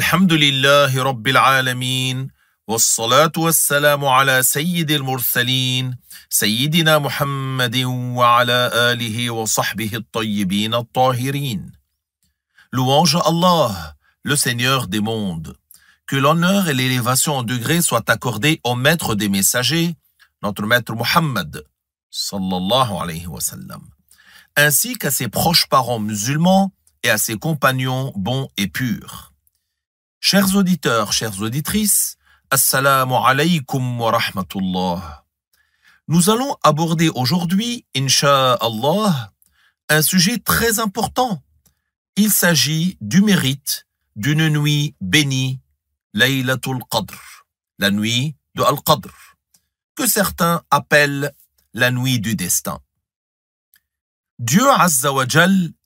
Rabbil wa لله ala Sayyidil والصلاة Sayyidina على wa wa alihi wa sahbihi آله al-tahirin. »« Louange à Allah, le Seigneur des mondes. Que l'honneur et l'élévation en degré soient accordés au maître des messagers, notre maître Muhammad, sallallahu alayhi wa sallam, ainsi qu'à ses proches parents musulmans et à ses compagnons bons et purs. Chers auditeurs, chères auditrices, Assalamu alaikum wa rahmatullah. Nous allons aborder aujourd'hui, Insha'Allah, un sujet très important. Il s'agit du mérite d'une nuit bénie, Laylatul Qadr, la nuit de Al-Qadr, que certains appellent la nuit du destin. Dieu Azza wa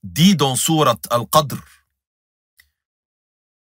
dit dans Surat Al-Qadr,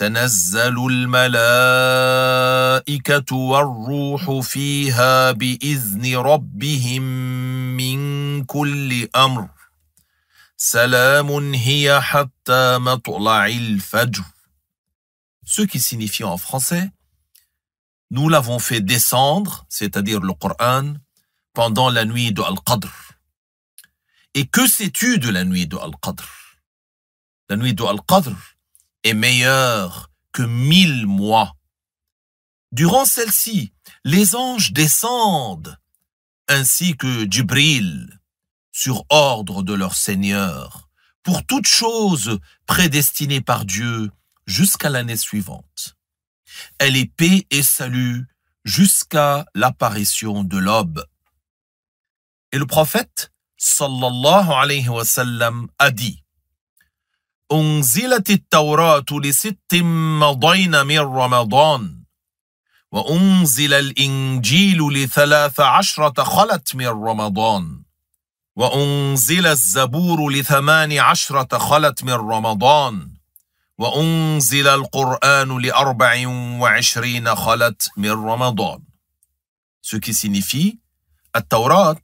تنزل الملائكه والروح فيها باذن ربهم من كل امر سلام هي حتى مطلع الفجر ce qui signifie en français nous l'avons fait descendre c'est-à-dire le Coran pendant la nuit de Al-Qadr et que sais-tu de la nuit de Al-Qadr la nuit de Al-Qadr est meilleur que mille mois. Durant celle-ci, les anges descendent, ainsi que bril, sur ordre de leur Seigneur, pour toute chose prédestinée par Dieu jusqu'à l'année suivante. Elle est paix et salut jusqu'à l'apparition de l'aube. Et le prophète, sallallahu alayhi wa sallam, a dit, أنزلت التوراة لست مضين من رمضان وأنزل الإنجيل لثلاث عشرة خلت من رمضان وأنزل الزبور لثمان عشرة خلت من رمضان وأنزل القرآن لأربع وعشرين خلت من رمضان Ce qui signifie, la Torah,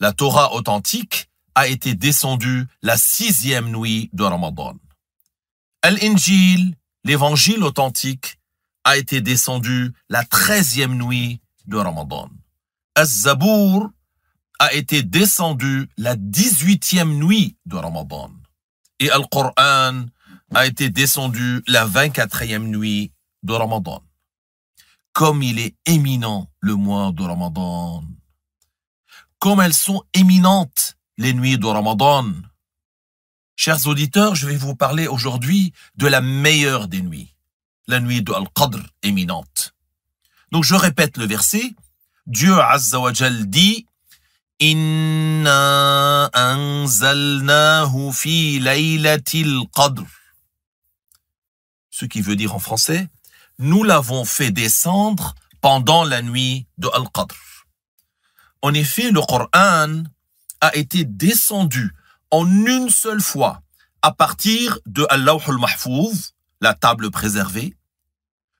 la Torah authentique, a été descendue la sixième nuit de Ramadan. al l'évangile authentique, a été descendu la treizième nuit de Ramadan. Az-Zabour a été descendu la dix-huitième nuit de Ramadan. Et Al-Qur'an a été descendu la vingt-quatrième nuit de Ramadan. Comme il est éminent le mois de Ramadan. Comme elles sont éminentes les nuits de Ramadan. Chers auditeurs, je vais vous parler aujourd'hui de la meilleure des nuits, la nuit de Al-Qadr éminente. Donc je répète le verset. Dieu Azza wa dit Inna anzalnahu fi laylatil qadr. Ce qui veut dire en français Nous l'avons fait descendre pendant la nuit de Al-Qadr. En effet, le Coran a été descendu en une seule fois à partir de Allah al-Mahfouz, la table préservée,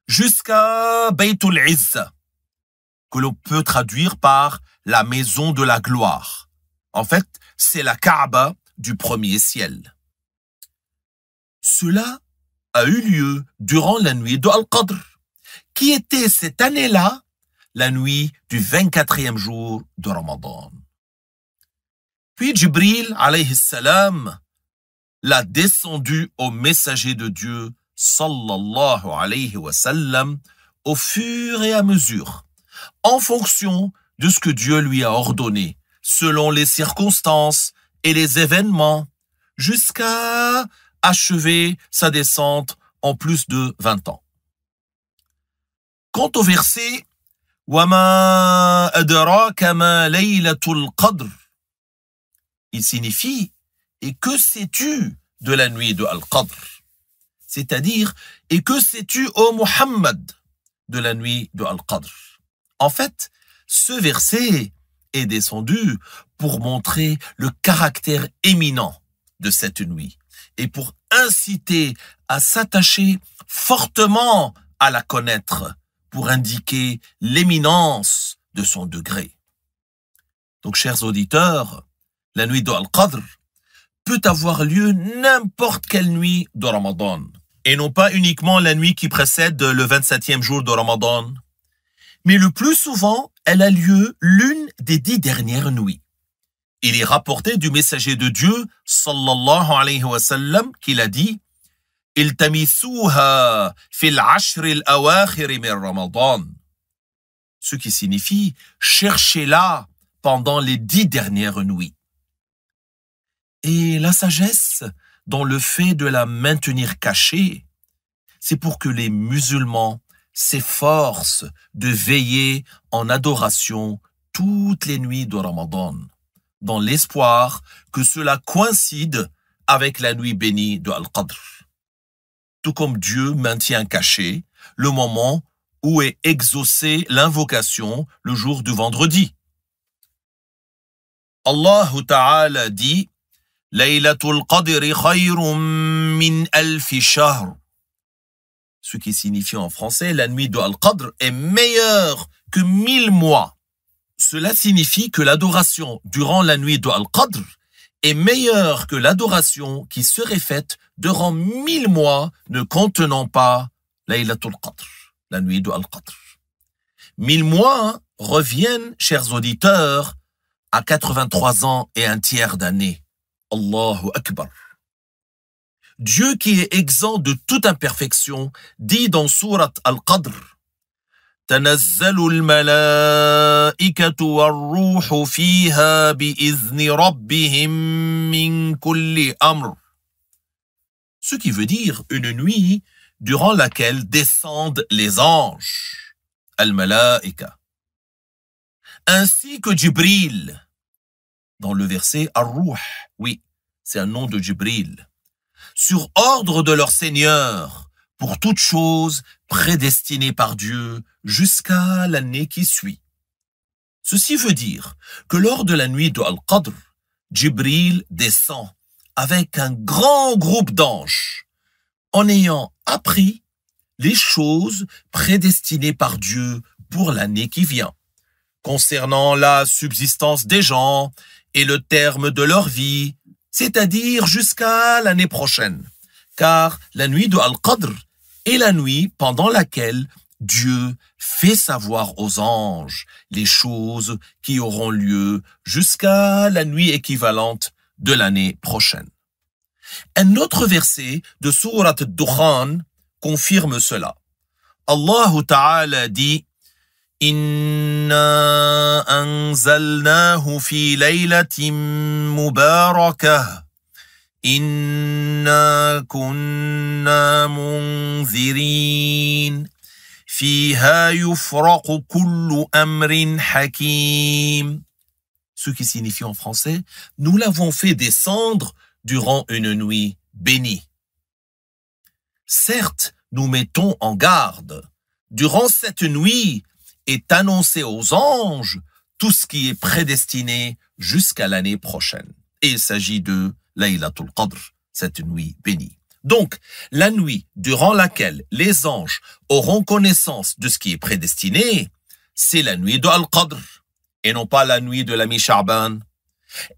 jusqu'à Baytul que l'on peut traduire par la maison de la gloire. En fait, c'est la Kaaba du premier ciel. Cela a eu lieu durant la nuit de Al-Qadr, qui était cette année-là la nuit du 24e jour de Ramadan. Puis Jibril, alayhi salam, l'a descendu au messager de Dieu, sallallahu alayhi wa sallam, au fur et à mesure, en fonction de ce que Dieu lui a ordonné, selon les circonstances et les événements, jusqu'à achever sa descente en plus de 20 ans. Quant au verset, وَمَا أَدْرَاكَ مَا لَيْلَةُ الْقَدْرِ il signifie Et que sais-tu de la nuit de Al-Qadr C'est-à-dire Et que sais-tu, ô Muhammad, de la nuit de Al-Qadr En fait, ce verset est descendu pour montrer le caractère éminent de cette nuit et pour inciter à s'attacher fortement à la connaître pour indiquer l'éminence de son degré. Donc, chers auditeurs, la nuit dal qadr peut avoir lieu n'importe quelle nuit de Ramadan, et non pas uniquement la nuit qui précède le 27e jour de Ramadan. Mais le plus souvent, elle a lieu l'une des dix dernières nuits. Il est rapporté du messager de Dieu, sallallahu alayhi wa sallam, qu'il a dit Ce qui signifie cherchez-la pendant les dix dernières nuits. Et la sagesse dans le fait de la maintenir cachée, c'est pour que les musulmans s'efforcent de veiller en adoration toutes les nuits de Ramadan, dans l'espoir que cela coïncide avec la nuit bénie de Al-Qadr. Tout comme Dieu maintient caché le moment où est exaucée l'invocation le jour du vendredi. Allah Ta'ala dit ce qui signifie en français, la nuit de Al-Qadr est meilleure que mille mois. Cela signifie que l'adoration durant la nuit de Al-Qadr est meilleure que l'adoration qui serait faite durant mille mois ne contenant pas Laylatul la nuit de Al-Qadr. Mille mois hein, reviennent, chers auditeurs, à 83 ans et un tiers d'année. Akbar. Dieu qui est exempt de toute imperfection dit dans Surat Al-Qadr Ce qui veut dire une nuit durant laquelle descendent les anges, al ainsi que Jibril, dans le verset ar Oui, c'est un nom de Jibril. Sur ordre de leur Seigneur, pour toute chose prédestinée par Dieu jusqu'à l'année qui suit. Ceci veut dire que lors de la nuit de Al-Qadr, Jibril descend avec un grand groupe d'anges en ayant appris les choses prédestinées par Dieu pour l'année qui vient, concernant la subsistance des gens et le terme de leur vie, c'est-à-dire jusqu'à l'année prochaine. Car la nuit de Al-Qadr est la nuit pendant laquelle Dieu fait savoir aux anges les choses qui auront lieu jusqu'à la nuit équivalente de l'année prochaine. Un autre verset de Sourate Dukhan confirme cela. Allah Ta'ala dit Inna anzalnahu في ليله mubarakah. Inna كنا fi فيها يفرق كل amrin hakim. ce qui signifie en français nous l'avons fait descendre durant une nuit bénie certes nous mettons en garde durant cette nuit est annoncé aux anges tout ce qui est prédestiné jusqu'à l'année prochaine. Et il s'agit de Laylatul Qadr, cette nuit bénie. Donc, la nuit durant laquelle les anges auront connaissance de ce qui est prédestiné, c'est la nuit de Al-Qadr, et non pas la nuit de l'ami Sha'ban.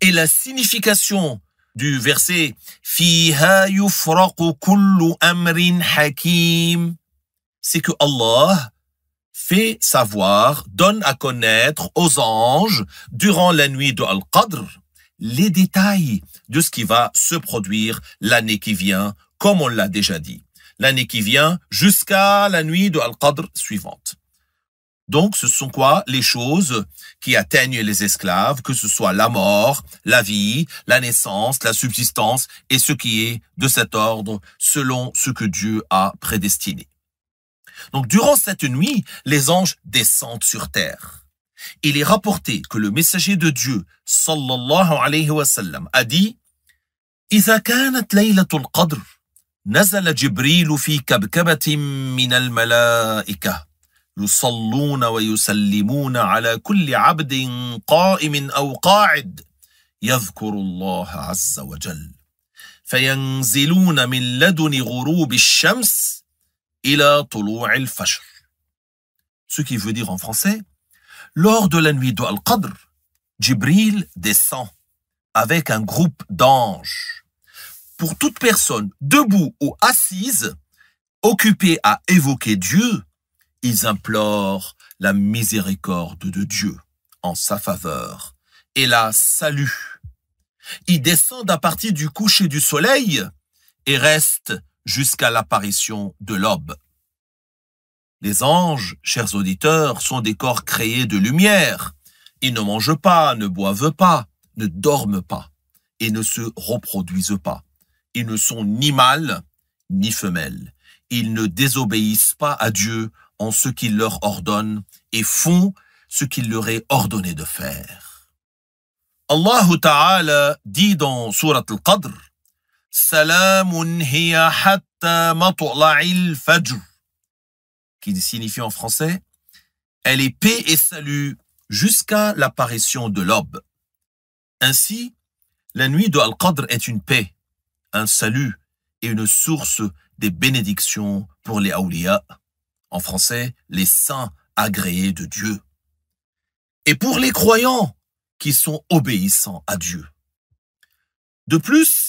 Et la signification du verset Fiha yufraqu kullu amrin hakim, c'est que Allah fait savoir, donne à connaître aux anges durant la nuit de Al-Qadr les détails de ce qui va se produire l'année qui vient, comme on l'a déjà dit. L'année qui vient jusqu'à la nuit de Al-Qadr suivante. Donc, ce sont quoi les choses qui atteignent les esclaves, que ce soit la mort, la vie, la naissance, la subsistance et ce qui est de cet ordre selon ce que Dieu a prédestiné. Donc durant cette nuit, les anges descendent sur terre. Il est rapporté que le messager de Dieu, sallallahu alayhi wa sallam, a dit إذا كانت ليلة القدر نزل جبريل في كبكبة من الملائكة يصلون ويسلمون على كل عبد قائم أو قاعد يذكر الله عز وجل فينزلون من لدن غروب الشمس ila al Ce qui veut dire en français, lors de la nuit dal qadr Jibril descend avec un groupe d'anges. Pour toute personne debout ou assise, occupée à évoquer Dieu, ils implorent la miséricorde de Dieu en sa faveur et la salut. Ils descendent à partir du coucher du soleil et restent jusqu'à l'apparition de l'aube. Les anges, chers auditeurs, sont des corps créés de lumière. Ils ne mangent pas, ne boivent pas, ne dorment pas et ne se reproduisent pas. Ils ne sont ni mâles ni femelles. Ils ne désobéissent pas à Dieu en ce qu'il leur ordonne et font ce qu'il leur est ordonné de faire. Allah Ta'ala dit dans Surat al-Qadr qui signifie en français, elle est paix et salut jusqu'à l'apparition de l'aube. Ainsi, la nuit de Al-Qadr est une paix, un salut et une source des bénédictions pour les Aulia, en français, les saints agréés de Dieu. Et pour les croyants qui sont obéissants à Dieu. De plus,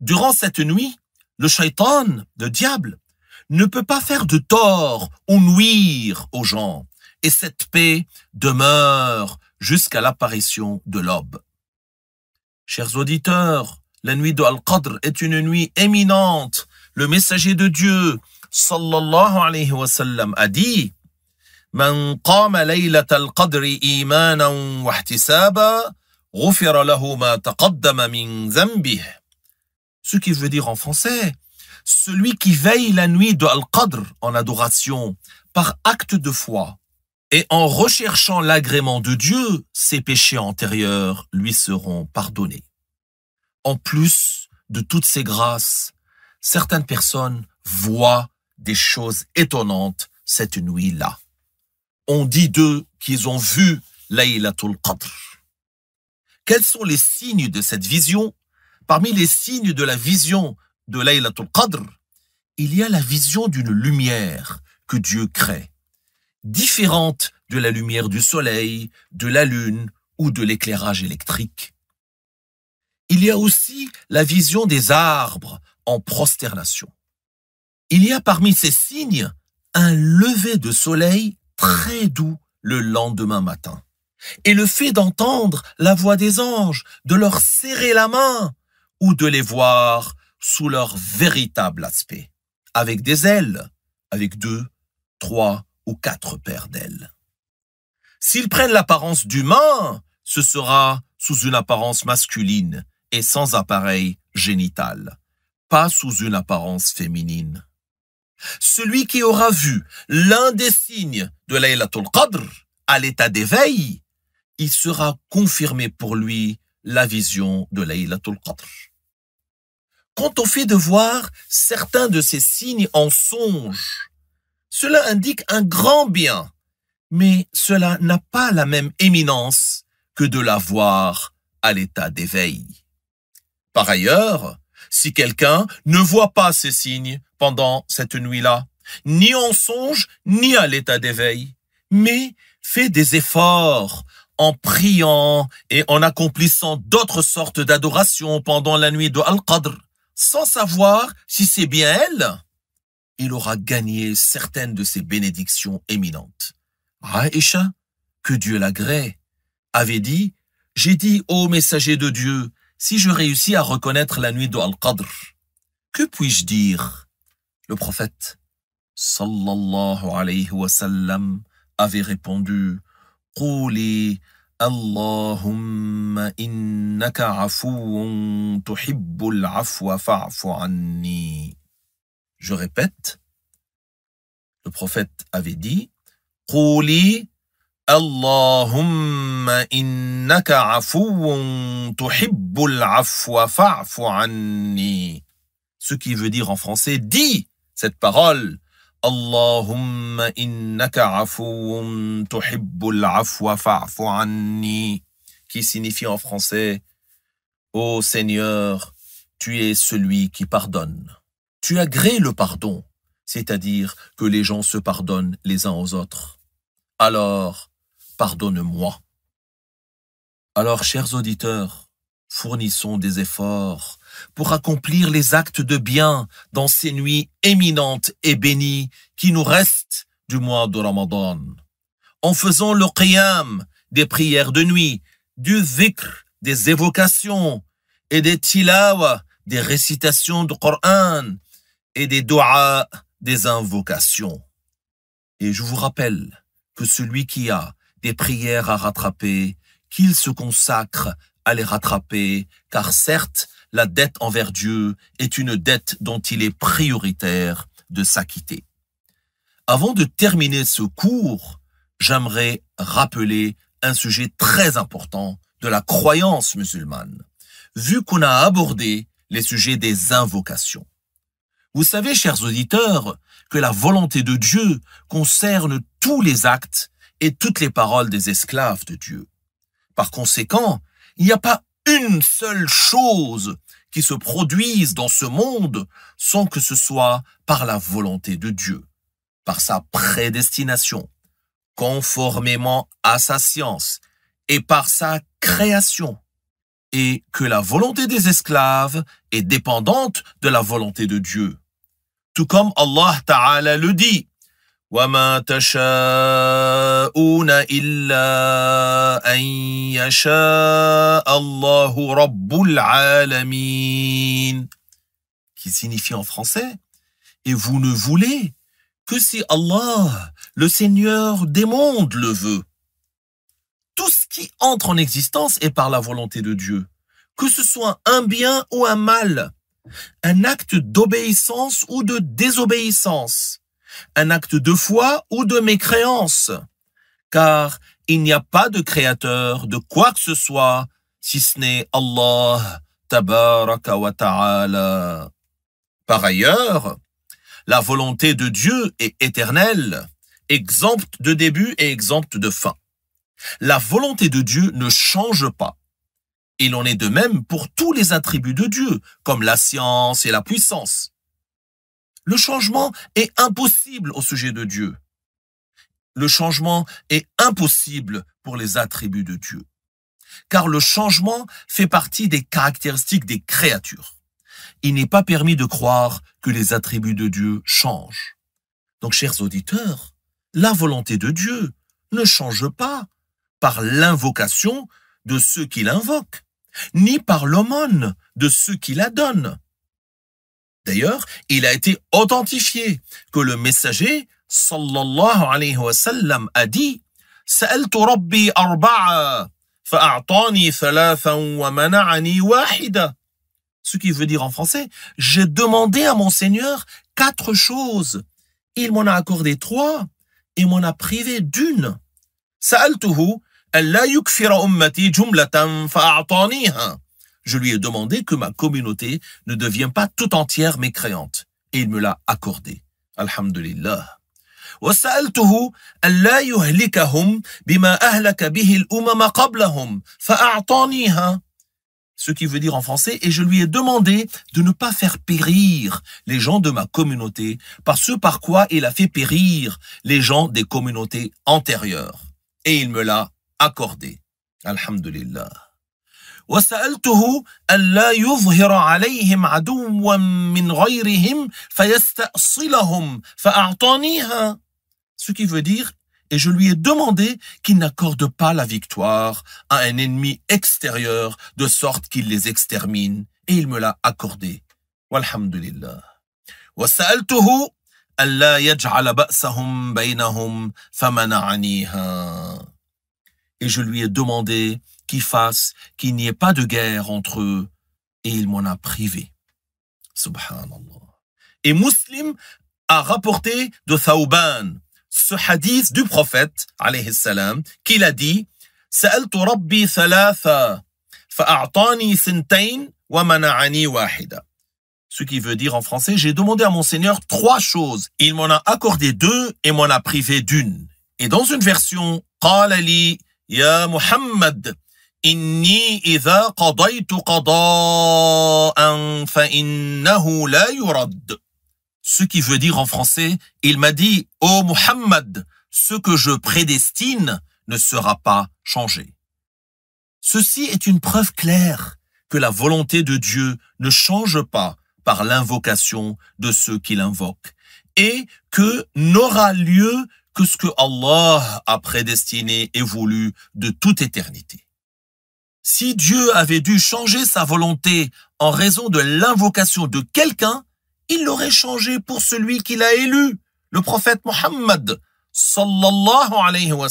Durant cette nuit, le shaitan, le diable, ne peut pas faire de tort ou nuire aux gens, et cette paix demeure jusqu'à l'apparition de l'aube. Chers auditeurs, la nuit de Al-Qadr est une nuit éminente. Le messager de Dieu, sallallahu alayhi wa sallam, a dit من قام ليلة القدر غفر له ما تقدم من ذنبه ce qui veut dire en français, celui qui veille la nuit de Al-Qadr en adoration par acte de foi et en recherchant l'agrément de Dieu, ses péchés antérieurs lui seront pardonnés. En plus de toutes ces grâces, certaines personnes voient des choses étonnantes cette nuit-là. On dit d'eux qu'ils ont vu Laylatul Qadr. Quels sont les signes de cette vision Parmi les signes de la vision de Laylatul Qadr, il y a la vision d'une lumière que Dieu crée, différente de la lumière du soleil, de la lune ou de l'éclairage électrique. Il y a aussi la vision des arbres en prosternation. Il y a parmi ces signes un lever de soleil très doux le lendemain matin. Et le fait d'entendre la voix des anges, de leur serrer la main, ou de les voir sous leur véritable aspect, avec des ailes, avec deux, trois ou quatre paires d'ailes. S'ils prennent l'apparence d'humains, ce sera sous une apparence masculine et sans appareil génital, pas sous une apparence féminine. Celui qui aura vu l'un des signes de Laylatul Qadr à l'état d'éveil, il sera confirmé pour lui la vision de Laylatul Qadr. Quand au fait de voir certains de ces signes en songe, cela indique un grand bien, mais cela n'a pas la même éminence que de la voir à l'état d'éveil. Par ailleurs, si quelqu'un ne voit pas ces signes pendant cette nuit-là, ni en songe, ni à l'état d'éveil, mais fait des efforts en priant et en accomplissant d'autres sortes d'adorations pendant la nuit de Al-Qadr, sans savoir si c'est bien elle, il aura gagné certaines de ses bénédictions éminentes. Aïcha, ah, que Dieu l'agrée, avait dit, j'ai dit, ô messager de Dieu, si je réussis à reconnaître la nuit de Al-Qadr, que puis-je dire? Le prophète, sallallahu alayhi wa sallam, avait répondu, allahum inna kahafuun tuhiboulahfoufa fouanee je répète le prophète avait dit ruhuliahum inna kahafuun tuhiboulahfoufa fouanee ce qui veut dire en français dit cette parole Allahumma innaka qui signifie en français Ô Seigneur, tu es celui qui pardonne. Tu agrées le pardon, c'est-à-dire que les gens se pardonnent les uns aux autres. Alors, pardonne-moi. Alors, chers auditeurs, fournissons des efforts pour accomplir les actes de bien dans ces nuits éminentes et bénies qui nous restent du mois de Ramadan. En faisant le qiyam des prières de nuit, du zikr, des évocations et des tilawa, des récitations du Coran et des doigts, des invocations. Et je vous rappelle que celui qui a des prières à rattraper, qu'il se consacre à les rattraper, car certes, la dette envers Dieu est une dette dont il est prioritaire de s'acquitter. Avant de terminer ce cours, j'aimerais rappeler un sujet très important de la croyance musulmane, vu qu'on a abordé les sujets des invocations. Vous savez, chers auditeurs, que la volonté de Dieu concerne tous les actes et toutes les paroles des esclaves de Dieu. Par conséquent, il n'y a pas une seule chose qui se produisent dans ce monde sans que ce soit par la volonté de Dieu, par sa prédestination, conformément à sa science et par sa création, et que la volonté des esclaves est dépendante de la volonté de Dieu. Tout comme Allah Ta'ala le dit, وما تشاءون يشاء الله رب qui signifie en français et vous ne voulez que si Allah le Seigneur des mondes le veut tout ce qui entre en existence est par la volonté de Dieu que ce soit un bien ou un mal un acte d'obéissance ou de désobéissance un acte de foi ou de mécréance, car il n'y a pas de créateur de quoi que ce soit, si ce n'est Allah, tabaraka wa ta'ala. Par ailleurs, la volonté de Dieu est éternelle, exempte de début et exempte de fin. La volonté de Dieu ne change pas. Il en est de même pour tous les attributs de Dieu, comme la science et la puissance. Le changement est impossible au sujet de Dieu. Le changement est impossible pour les attributs de Dieu. Car le changement fait partie des caractéristiques des créatures. Il n'est pas permis de croire que les attributs de Dieu changent. Donc, chers auditeurs, la volonté de Dieu ne change pas par l'invocation de ceux qui invoque, ni par l'aumône de ceux qui la donnent, D'ailleurs, il a été authentifié que le messager sallallahu alayhi wa sallam a dit سألت ربي أربعة فأعطاني ثلاثا ومنعني واحدة Ce qui veut dire en français, j'ai demandé à mon Seigneur quatre choses. Il m'en a accordé trois et m'en a privé d'une. سألته أن لا يكفر أمتي جملة فأعطانيها je lui ai demandé que ma communauté ne devienne pas tout entière mécréante. Et il me l'a accordé. Alhamdulillah. وسألته fa'a'taniha » ce qui veut dire en français, et je lui ai demandé de ne pas faire périr les gens de ma communauté par ce par quoi il a fait périr les gens des communautés antérieures. Et il me l'a accordé. Alhamdulillah. وسألته ألا يظهر عليهم عدوا من غيرهم فيستأصلهم فأعطانيها Ce qui veut dire et je lui ai demandé qu'il n'accorde pas la victoire à un ennemi extérieur de sorte qu'il les extermine et il me l'a accordé. Walhamdulillah. وسألته ألا يجعل بأسهم بينهم فمنعنيها. Et je lui ai demandé qui fasse qu'il n'y ait pas de guerre entre eux, et il m'en a privé. Subhanallah. Et Muslim a rapporté de Thauban ce hadith du prophète, alayhi salam, qu'il a dit, Ce qui veut dire en français, j'ai demandé à mon Seigneur trois choses. Il m'en a accordé deux et m'en a privé d'une. Et dans une version, قال لي يا ce qui veut dire en français, il m'a dit, ô Muhammad, ce que je prédestine ne sera pas changé. Ceci est une preuve claire que la volonté de Dieu ne change pas par l'invocation de ceux qui l'invoquent et que n'aura lieu que ce que Allah a prédestiné et voulu de toute éternité. Si Dieu avait dû changer sa volonté en raison de l'invocation de quelqu'un, il l'aurait changé pour celui qu'il a élu, le prophète Mohammed, sallallahu alayhi wa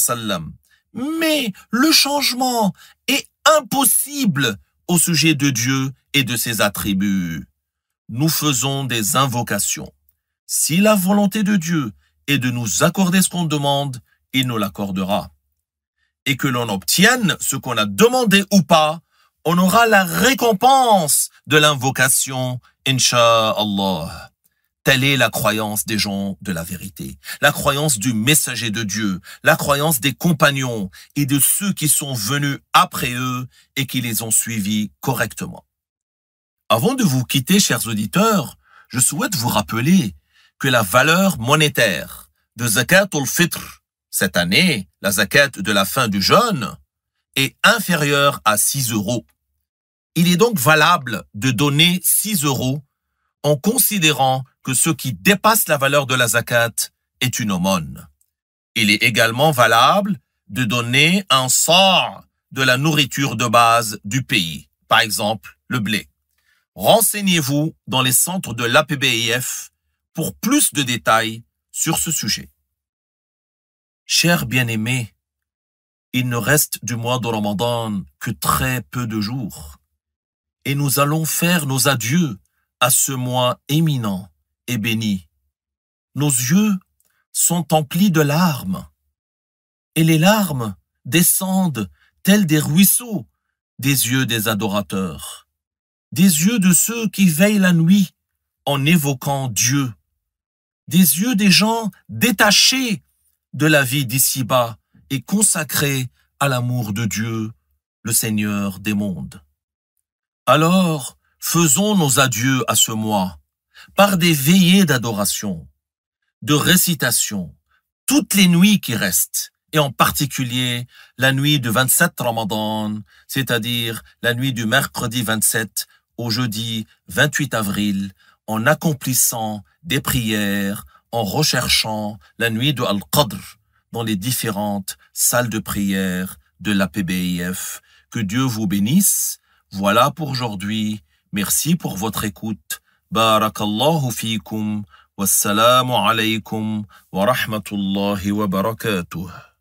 Mais le changement est impossible au sujet de Dieu et de ses attributs. Nous faisons des invocations. Si la volonté de Dieu est de nous accorder ce qu'on demande, il nous l'accordera et que l'on obtienne ce qu'on a demandé ou pas, on aura la récompense de l'invocation, Inch'Allah. Telle est la croyance des gens de la vérité, la croyance du messager de Dieu, la croyance des compagnons et de ceux qui sont venus après eux et qui les ont suivis correctement. Avant de vous quitter, chers auditeurs, je souhaite vous rappeler que la valeur monétaire de Zakat al-Fitr cette année, la zakat de la fin du jeûne est inférieure à 6 euros. Il est donc valable de donner 6 euros en considérant que ce qui dépasse la valeur de la zakat est une aumône. Il est également valable de donner un sort de la nourriture de base du pays, par exemple le blé. Renseignez-vous dans les centres de l'APBIF pour plus de détails sur ce sujet. Chers bien-aimés, il ne reste du mois de Ramadan que très peu de jours, et nous allons faire nos adieux à ce mois éminent et béni. Nos yeux sont emplis de larmes, et les larmes descendent telles des ruisseaux des yeux des adorateurs, des yeux de ceux qui veillent la nuit en évoquant Dieu, des yeux des gens détachés de la vie d'ici-bas et consacré à l'amour de Dieu, le Seigneur des mondes. Alors, faisons nos adieux à ce mois par des veillées d'adoration, de récitation, toutes les nuits qui restent, et en particulier la nuit du 27 Ramadan, c'est-à-dire la nuit du mercredi 27 au jeudi 28 avril, en accomplissant des prières, en recherchant la nuit de Al-Qadr dans les différentes salles de prière de la PBIF. Que Dieu vous bénisse. Voilà pour aujourd'hui. Merci pour votre écoute. Barakallahu fikum. Wassalamu alaykum wa rahmatullahi wa barakatuh.